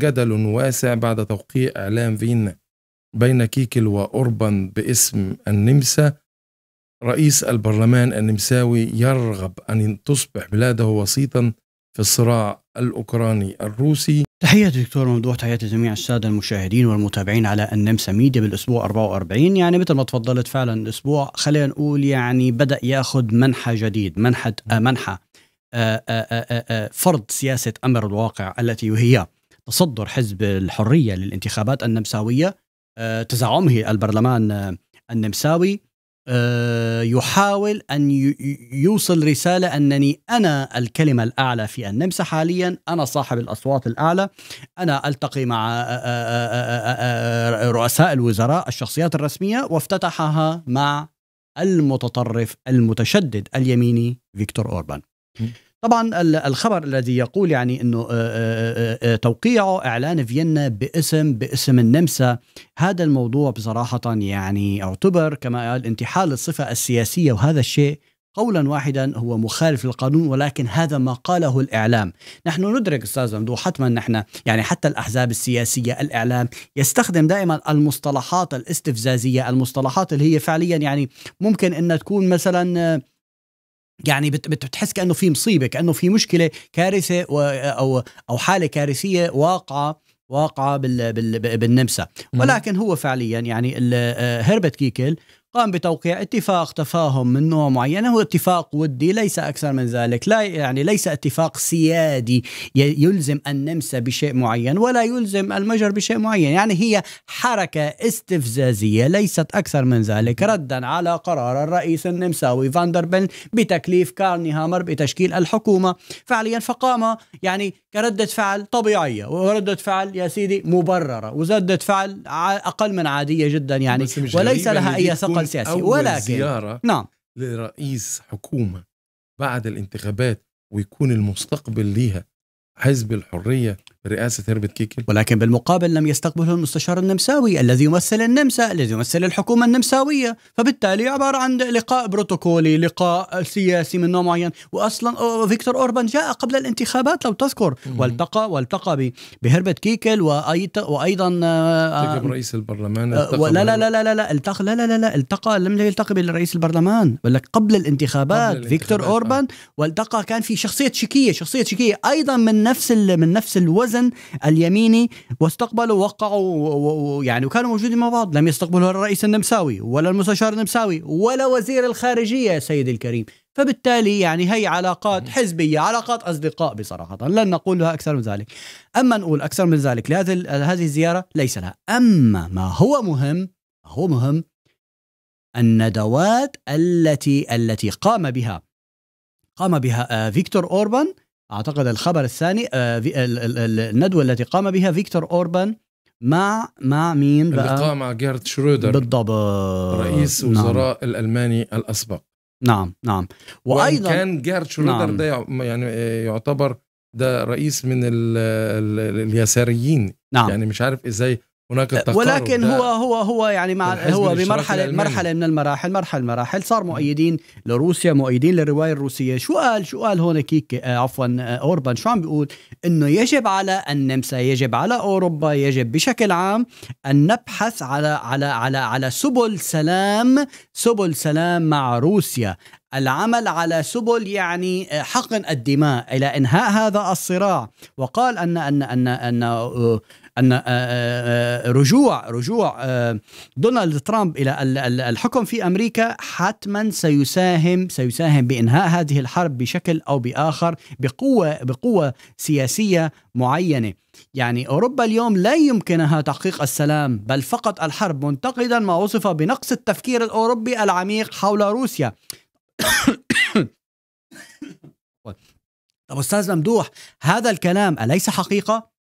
جدل واسع بعد توقيع إعلام فيينا بين كيكل وأوربان باسم النمسا رئيس البرلمان النمساوي يرغب أن تصبح بلاده وسيطا في الصراع الأوكراني الروسي تحياتي دكتور ممدوح تحياتي جميع السادة المشاهدين والمتابعين على النمسا ميديا بالأسبوع 44 يعني مثل ما تفضلت فعلا الأسبوع خلينا نقول يعني بدأ ياخذ منحى جديد منحى آه، منحى آه، آه، فرض سياسة أمر الواقع التي هي تصدر حزب الحريه للانتخابات النمساويه آه، تزعمه البرلمان آه، النمساوي آه، يحاول ان يوصل رساله انني انا الكلمه الاعلى في النمسا حاليا، انا صاحب الاصوات الاعلى، انا التقي مع رؤساء الوزراء الشخصيات الرسميه وافتتحها مع المتطرف المتشدد اليميني فيكتور اوربان. طبعا الخبر الذي يقول يعني انه آه، آه، آه، توقيع اعلان فيينا باسم باسم النمسا هذا الموضوع بصراحه يعني اعتبر كما قال انتحال الصفه السياسيه وهذا الشيء قولا واحدا هو مخالف للقانون ولكن هذا ما قاله الاعلام، نحن ندرك استاذ ممدوح حتما نحن يعني حتى الاحزاب السياسيه الاعلام يستخدم دائما المصطلحات الاستفزازيه، المصطلحات اللي هي فعليا يعني ممكن انها تكون مثلا يعني بتحس كانه في مصيبه كانه في مشكله كارثه او او حاله كارثيه واقعه واقعه بالنمسا ولكن هو فعليا يعني آه، هربت كيكل قام بتوقيع اتفاق تفاهم من نوع معين هو اتفاق ودي ليس أكثر من ذلك لا يعني ليس اتفاق سيادي يلزم النمسا بشيء معين ولا يلزم المجر بشيء معين يعني هي حركة استفزازية ليست أكثر من ذلك ردا على قرار الرئيس النمساوي فاندر بتكليف كارني هامر بتشكيل الحكومة فعليا فقام يعني كردة فعل طبيعية وردة فعل يا سيدي مبررة وردة فعل أقل من عادية جدا يعني وليس لها أي ثقل سياسي ولكن زيارة نعم لرئيس حكومة بعد الانتخابات ويكون المستقبل ليها حزب الحرية رئاسة هربت كيكل ولكن بالمقابل لم يستقبله المستشار النمساوي الذي يمثل النمسا الذي يمثل الحكومة النمساوية فبالتالي عبارة عن لقاء بروتوكولي لقاء سياسي من نوع معين وأصلا فيكتور أوربان جاء قبل الانتخابات لو تذكر والتقى والتقى بهربت كيكل وأيضا آه، التقى آه، برئيس البرلمان آه، التقى لا لا لا لا لا التقى لا لا لا, لا التقى لم يلتقي بالرئيس البرلمان بل قبل الانتخابات قبل فيكتور أوربان والتقى كان في شخصية شيكية شخصية شيكية أيضا من نفس من نفس الوزن الحزن اليميني واستقبلوا ووقعوا يعني وكانوا موجودين مع بعض لم يستقبلوا الرئيس النمساوي ولا المستشار النمساوي ولا وزير الخارجية يا سيدي الكريم فبالتالي يعني هي علاقات حزبية علاقات أصدقاء بصراحة لن نقول لها أكثر من ذلك أما نقول أكثر من ذلك لهذه هذه الزيارة ليس لها أما ما هو مهم ما هو مهم الندوات التي التي قام بها قام بها آه، فيكتور اوربان اعتقد الخبر الثاني آه، الندوه التي قام بها فيكتور اوربان مع مع مين بقى؟ اللقاء مع جيرد شرودر بالضبط رئيس نعم. وزراء نعم. الالماني الاسبق نعم نعم وايضا كان جيرد شرودر نعم. ده يعني آه، يعتبر ده رئيس من اليساريين نعم. يعني مش عارف ازاي هناك أه، ولكن هو هو هو يعني مع هو بمرحله مرحله من المراحل مرحله من المراحل صار مؤيدين لروسيا مؤيدين للروايه الروسيه شو قال شو قال هون كيك آه، عفوا آه، اوربان شو عم بيقول انه يجب على النمسا يجب على اوروبا يجب بشكل عام ان نبحث على على على على سبل سلام سبل سلام مع روسيا العمل على سبل يعني حقن الدماء الى انهاء هذا الصراع وقال ان ان ان ان, أن ان آه، آه، آه، رجوع رجوع دونالد ترامب الى الحكم في امريكا حتما سيساهم سيساهم بانهاء هذه الحرب بشكل او باخر بقوه بقوه سياسيه معينه يعني اوروبا اليوم لا يمكنها تحقيق السلام بل فقط الحرب منتقدا ما وصف بنقص التفكير الاوروبي العميق حول روسيا طب استاذ ممدوح هذا الكلام اليس حقيقه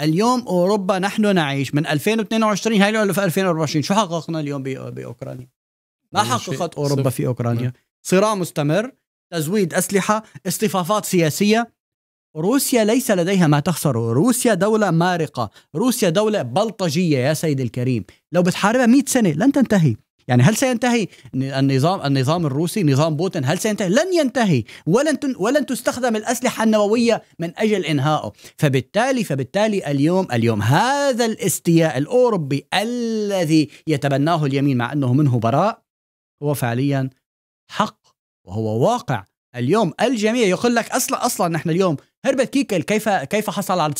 اليوم اوروبا نحن نعيش من 2022 هاي في 2024 شو حققنا اليوم باوكرانيا؟ ما حققت اوروبا في اوكرانيا نعم. صراع مستمر تزويد اسلحه اصطفافات سياسيه روسيا ليس لديها ما تخسره روسيا دولة مارقة روسيا دولة بلطجية يا سيد الكريم لو بتحاربها 100 سنة لن تنتهي يعني هل سينتهي النظام النظام الروسي نظام بوتين هل سينتهي لن ينتهي ولن ولن تستخدم الأسلحة النووية من أجل إنهائه فبالتالي فبالتالي اليوم اليوم هذا الاستياء الأوروبي الذي يتبناه اليمين مع أنه منه براء هو فعليا حق وهو واقع اليوم الجميع يقول لك اصلا اصلا نحن اليوم هربت كيكل كيف كيف حصل على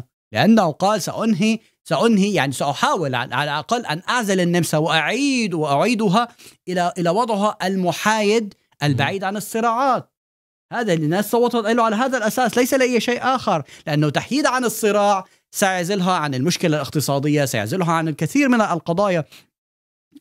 29% لأنه قال سأنهي سأنهي يعني سأحاول على الأقل أن أعزل النمسا وأعيد وأعيدها إلى إلى وضعها المحايد البعيد عن الصراعات هذا اللي الناس صوتت له على هذا الأساس ليس لأي شيء آخر لأنه تحييد عن الصراع سيعزلها عن المشكلة الاقتصادية سيعزلها عن الكثير من القضايا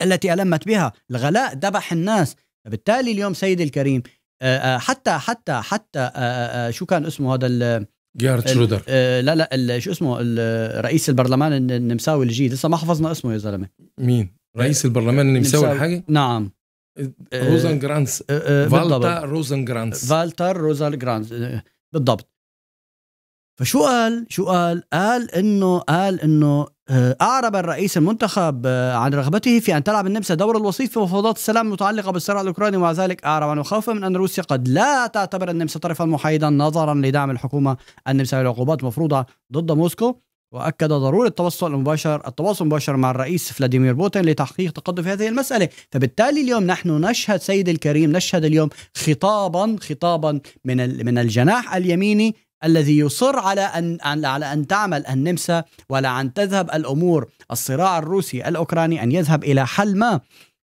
التي ألمت بها الغلاء ذبح الناس فبالتالي اليوم سيدي الكريم آه، آه، حتى حتى حتى آه، شو كان اسمه هذا جارد شرودر آه، لا لا الـ شو اسمه الـ رئيس البرلمان النمساوي الجديد لسه ما حفظنا اسمه يا زلمه مين رئيس البرلمان النمساوي حاجه نعم آه، روزن آه، جرانس فالتر روزن جرانس فالتر روزن جرانس بالضبط فشو قال؟ شو قال؟ قال انه قال انه آه، اعرب الرئيس المنتخب آه، عن رغبته في ان تلعب النمسا دور الوسيط في مفاوضات السلام المتعلقه بالصراع الاوكراني ومع ذلك اعرب عنه خوفا من ان روسيا قد لا تعتبر النمسا طرفا محايدا نظرا لدعم الحكومه النمسا للعقوبات المفروضه ضد موسكو واكد ضروره التواصل المباشر التواصل المباشر مع الرئيس فلاديمير بوتين لتحقيق تقدم في هذه المساله فبالتالي اليوم نحن نشهد سيد الكريم نشهد اليوم خطابا خطابا من من الجناح اليميني الذي يصر على ان على ان تعمل النمسا ولا ان تذهب الامور الصراع الروسي الاوكراني ان يذهب الى حل ما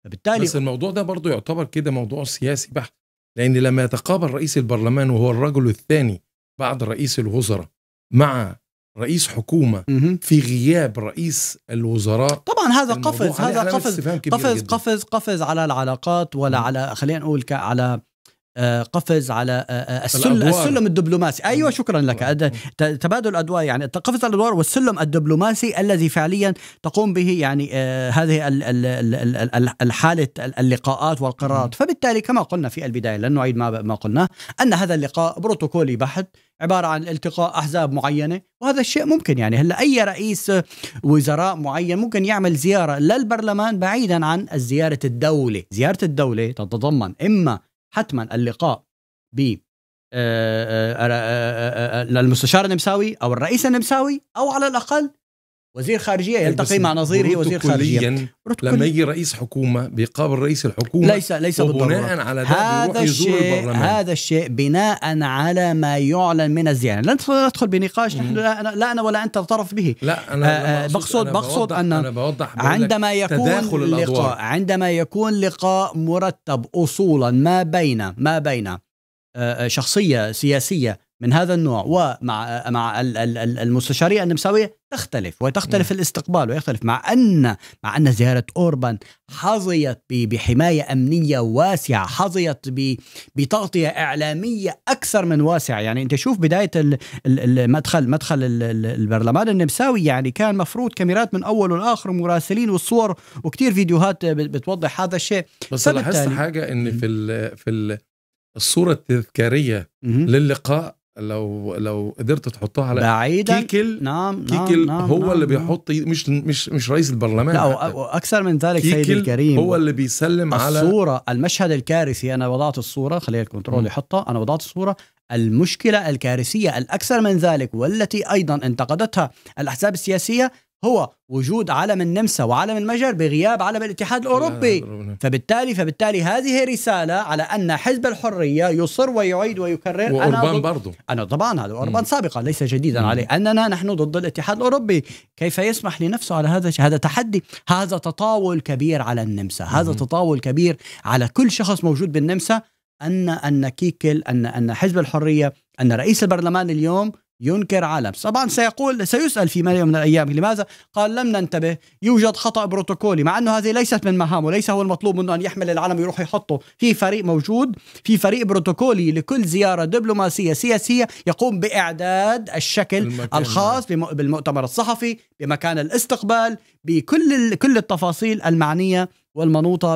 فبالتالي بس الموضوع ده برضه يعتبر كده موضوع سياسي بحت لان لما يتقابل رئيس البرلمان وهو الرجل الثاني بعد رئيس الوزراء مع رئيس حكومة في غياب رئيس الوزراء طبعا هذا قفز هذا قفز قفز قفز على العلاقات ولا على خلينا نقول على آه، قفز على آه، آه، السلم, السلم الدبلوماسي ايوه شكرا لك تبادل الادوار يعني قفز على الادوار والسلم الدبلوماسي الذي فعليا تقوم به يعني هذه الحاله اللقاءات والقرارات فبالتالي كما قلنا في البدايه لن نعيد ما قلناه ان هذا اللقاء بروتوكولي بحت عباره عن التقاء احزاب معينه وهذا الشيء ممكن يعني هلا اي رئيس وزراء معين ممكن يعمل زياره للبرلمان بعيدا عن زياره الدوله زياره الدوله تتضمن اما حتما اللقاء ب آه، آه، آه، المستشار النمساوي او الرئيس النمساوي او على الاقل وزير خارجيه يلتقي مع نظيره وزير خارجيه لما يجي رئيس حكومه بيقابل رئيس الحكومه ليس ليس وبناء على هذا الشيء هذا الشيء بناء على ما يعلن من الزياره لا ندخل بنقاش نحن لا, لا انا ولا انت طرف به لا انا آه بقصد أنا بقصد ان أنا بوضح عندما يكون لقاء عندما يكون لقاء مرتب اصولا ما بين ما بين آه، آه، شخصيه سياسيه من هذا النوع ومع مع المستشاريه النمساويه تختلف وتختلف الاستقبال ويختلف مع ان مع ان زياره اوربان حظيت بحمايه امنيه واسعه حظيت بتغطيه اعلاميه اكثر من واسعه يعني انت شوف بدايه المدخل مدخل البرلمان النمساوي يعني كان مفروض كاميرات من اول والاخر ومراسلين والصور وكثير فيديوهات بتوضح هذا الشيء بس لاحظت حاجه ان في في الصوره التذكاريه للقاء لو لو قدرت تحطها على بعيدا كيكل نعم،, نعم كيكل نعم هو نعم اللي نعم بيحط مش مش مش رئيس البرلمان لا واكثر من ذلك سيدي الكريم هو اللي بيسلم الصورة على الصوره المشهد الكارثي انا وضعت الصوره خليها الكنترول يحطها انا وضعت الصوره المشكله الكارثيه الاكثر من ذلك والتي ايضا انتقدتها الاحزاب السياسيه هو وجود علم النمسا وعلم المجر بغياب علم الاتحاد الأوروبي فبالتالي فبالتالي هذه رسالة على أن حزب الحرية يصر ويعيد ويكرر وأوربان أنا برضو أنا طبعا هذا أوربان سابقا ليس جديدا عليه أننا نحن ضد الاتحاد الأوروبي كيف يسمح لنفسه على هذا هذا تحدي هذا تطاول كبير على النمسا هذا مم. تطاول كبير على كل شخص موجود بالنمسا أن أن كيكل أن أن حزب الحرية أن رئيس البرلمان اليوم ينكر علم طبعا سيقول سيسأل في يوم من الأيام لماذا قال لم ننتبه يوجد خطأ بروتوكولي مع أنه هذه ليست من مهامه ليس هو المطلوب منه أن يحمل العلم ويروح يحطه في فريق موجود في فريق بروتوكولي لكل زيارة دبلوماسية سياسية يقوم بإعداد الشكل المكان نعم. الخاص بالمؤتمر الصحفي بمكان الاستقبال بكل كل التفاصيل المعنية والمنوطة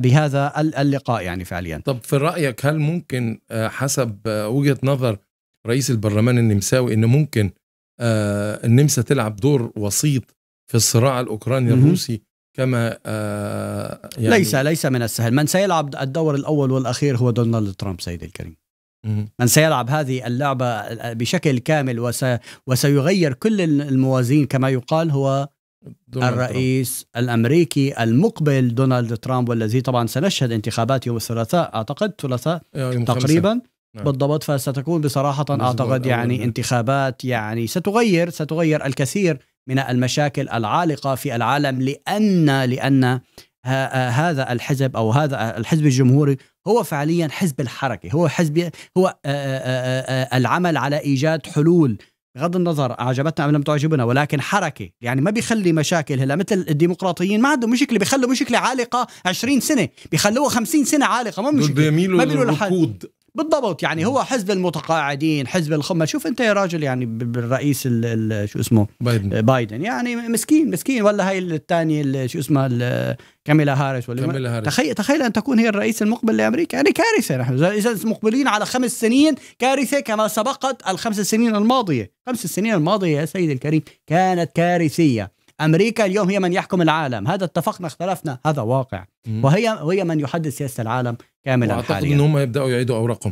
بهذا اللقاء يعني فعليا طب في رأيك هل ممكن آه، حسب آه، وجهة نظر رئيس البرلمان النمساوي ان ممكن آه النمسا تلعب دور وسيط في الصراع الاوكراني الروسي كما آه يعني ليس ليس من السهل من سيلعب الدور الاول والاخير هو دونالد ترامب سيدي الكريم من سيلعب هذه اللعبة بشكل كامل وس... وسيغير كل الموازين كما يقال هو الرئيس ترامب. الأمريكي المقبل دونالد ترامب والذي طبعا سنشهد انتخابات يوم الثلاثاء أعتقد ثلاثاء تقريبا خمسة. نعم. بالضبط فستكون بصراحة أعتقد يعني انتخابات يعني ستغير ستغير الكثير من المشاكل العالقة في العالم لأن لأن هذا الحزب أو هذا الحزب الجمهوري هو فعليا حزب الحركة هو حزب هو العمل على إيجاد حلول بغض النظر اعجبتنا ام لم تعجبنا ولكن حركه يعني ما بيخلي مشاكل هلا مثل الديمقراطيين ما عندهم مشكله بيخلوا مشكله عالقه 20 سنه بيخلوها 50 سنه عالقه ما مشكله ما بيلو بالضبط يعني هو حزب المتقاعدين حزب الخمة شوف انت يا راجل يعني بالرئيس الـ الـ شو اسمه بايدن آه، بايدن يعني مسكين مسكين ولا هاي الثانية شو اسمها كاميلا هاريس ولا كاميلا هاريس تخيل تخيل ان تكون هي الرئيس المقبل لامريكا يعني كارثه نحن اذا مقبلين على خمس سنين كارثه كما سبقت الخمس سنين الماضيه، خمس سنين الماضيه يا سيدي الكريم كانت كارثيه امريكا اليوم هي من يحكم العالم هذا اتفقنا اختلفنا هذا واقع وهي هي من يحدد سياسه العالم كاملا واعتقد ان هم يبداوا يعيدوا اوراقهم